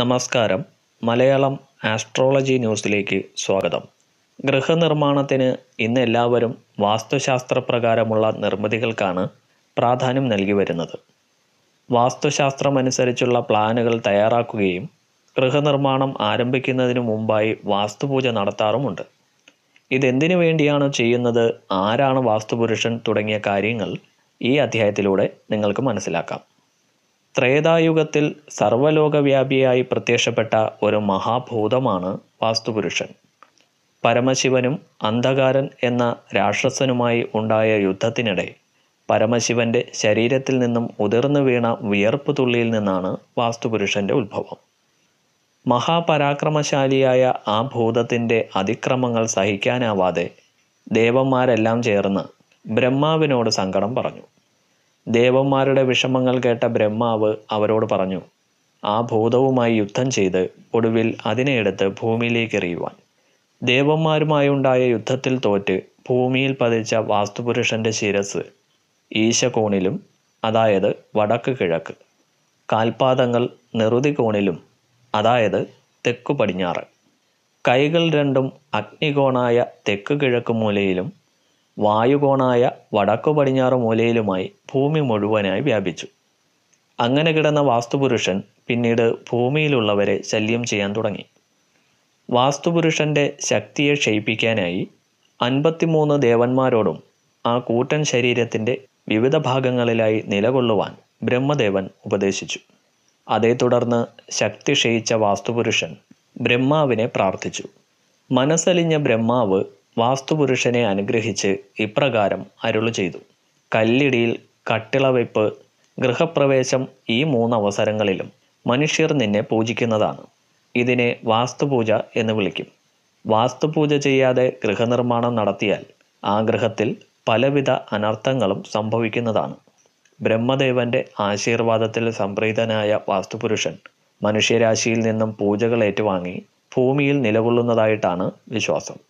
നമസ്കാരം മലയാളം ആസ്ട്രോളജി ന്യൂസിലേക്ക് സ്വാഗതം ഗൃഹനിർമ്മാണത്തിന് ഇന്ന് എല്ലാവരും വാസ്തുശാസ്ത്ര പ്രകാരമുള്ള നിർമ്മിതികൾക്കാണ് പ്രാധാന്യം നൽകി വരുന്നത് വാസ്തുശാസ്ത്രമനുസരിച്ചുള്ള പ്ലാനുകൾ തയ്യാറാക്കുകയും ഗൃഹനിർമ്മാണം ആരംഭിക്കുന്നതിന് മുമ്പായി വാസ്തുപൂജ നടത്താറുമുണ്ട് ഇതെന്തിനു വേണ്ടിയാണ് ചെയ്യുന്നത് ആരാണ് വാസ്തുപുരുഷൻ തുടങ്ങിയ കാര്യങ്ങൾ ഈ അധ്യായത്തിലൂടെ നിങ്ങൾക്ക് മനസ്സിലാക്കാം ത്രേതായുഗത്തിൽ സർവ്വലോകവ്യാപിയായി പ്രത്യക്ഷപ്പെട്ട ഒരു മഹാഭൂതമാണ് വാസ്തുപുരുഷൻ പരമശിവനും അന്ധകാരൻ എന്ന രാക്ഷസനുമായി ഉണ്ടായ യുദ്ധത്തിനിടെ പരമശിവന്റെ ശരീരത്തിൽ നിന്നും ഉതിർന്നു വീണ വിയർപ്പ് തുള്ളിയിൽ നിന്നാണ് വാസ്തുപുരുഷന്റെ ഉത്ഭവം മഹാപരാക്രമശാലിയായ ആ ഭൂതത്തിൻ്റെ അതിക്രമങ്ങൾ സഹിക്കാനാവാതെ ദേവന്മാരെല്ലാം ചേർന്ന് ബ്രഹ്മാവിനോട് സങ്കടം പറഞ്ഞു ദേവന്മാരുടെ വിഷമങ്ങൾ കേട്ട ബ്രഹ്മാവ് അവരോട് പറഞ്ഞു ആ ഭൂതവുമായി യുദ്ധം ചെയ്ത് ഒടുവിൽ അതിനെ എടുത്ത് ഭൂമിയിലേക്ക് എറിയുവാൻ ദേവന്മാരുമായുണ്ടായ യുദ്ധത്തിൽ തോറ്റ് ഭൂമിയിൽ പതിച്ച വാസ്തുപുരുഷന്റെ ശിരസ് ഈശകോണിലും അതായത് വടക്ക് കിഴക്ക് കാൽപാദങ്ങൾ നെറുതി കോണിലും അതായത് തെക്കു പടിഞ്ഞാറ് കൈകൾ രണ്ടും അഗ്നികോണായ തെക്ക് കിഴക്ക് മൂലയിലും വായുകോണായ വടക്കു പടിഞ്ഞാറ് മൂലയിലുമായി ഭൂമി മുഴുവനായി വ്യാപിച്ചു അങ്ങനെ കിടന്ന വാസ്തുപുരുഷൻ പിന്നീട് ഭൂമിയിലുള്ളവരെ ശല്യം ചെയ്യാൻ തുടങ്ങി വാസ്തുപുരുഷൻ്റെ ശക്തിയെ ക്ഷയിപ്പിക്കാനായി അൻപത്തിമൂന്ന് ദേവന്മാരോടും ആ കൂറ്റൻ ശരീരത്തിൻ്റെ വിവിധ ഭാഗങ്ങളിലായി നിലകൊള്ളുവാൻ ബ്രഹ്മദേവൻ ഉപദേശിച്ചു അതേ തുടർന്ന് ശക്തി ക്ഷയിച്ച വാസ്തുപുരുഷൻ ബ്രഹ്മാവിനെ പ്രാർത്ഥിച്ചു മനസ്സലിഞ്ഞ ബ്രഹ്മാവ് വാസ്തുപുരുഷനെ അനുഗ്രഹിച്ച് ഇപ്രകാരം അരുളു ചെയ്തു കല്ലിടിയിൽ കട്ടിളവയ്പ് ഗൃഹപ്രവേശം ഈ മൂന്ന് അവസരങ്ങളിലും മനുഷ്യർ നിന്നെ പൂജിക്കുന്നതാണ് ഇതിനെ വാസ്തുപൂജ എന്ന് വിളിക്കും വാസ്തുപൂജ ചെയ്യാതെ ഗൃഹനിർമ്മാണം നടത്തിയാൽ ആ ഗൃഹത്തിൽ പലവിധ അനർത്ഥങ്ങളും സംഭവിക്കുന്നതാണ് ബ്രഹ്മദേവന്റെ ആശീർവാദത്തിൽ സംപ്രീതനായ വാസ്തുപുരുഷൻ മനുഷ്യരാശിയിൽ നിന്നും പൂജകൾ ഏറ്റുവാങ്ങി ഭൂമിയിൽ നിലകൊള്ളുന്നതായിട്ടാണ് വിശ്വാസം